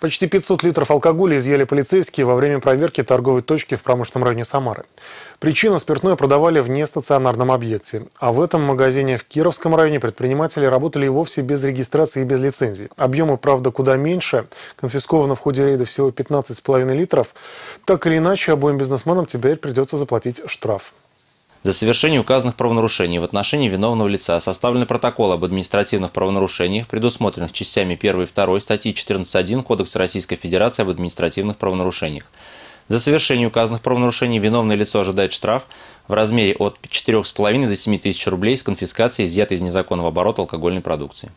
Почти 500 литров алкоголя изъяли полицейские во время проверки торговой точки в промышленном районе Самары. Причина – спиртное продавали в нестационарном объекте. А в этом магазине в Кировском районе предприниматели работали и вовсе без регистрации и без лицензии. Объемы, правда, куда меньше. Конфисковано в ходе рейда всего 15,5 литров. Так или иначе, обоим бизнесменам теперь придется заплатить штраф. За совершение указанных правонарушений в отношении виновного лица составлены протоколы об административных правонарушениях, предусмотренных частями 1 и 2 статьи 14.1 Кодекса Российской Федерации об административных правонарушениях. За совершение указанных правонарушений виновное лицо ожидает штраф в размере от 4,5 до 7 тысяч рублей с конфискацией изъятой из незаконного оборота алкогольной продукции.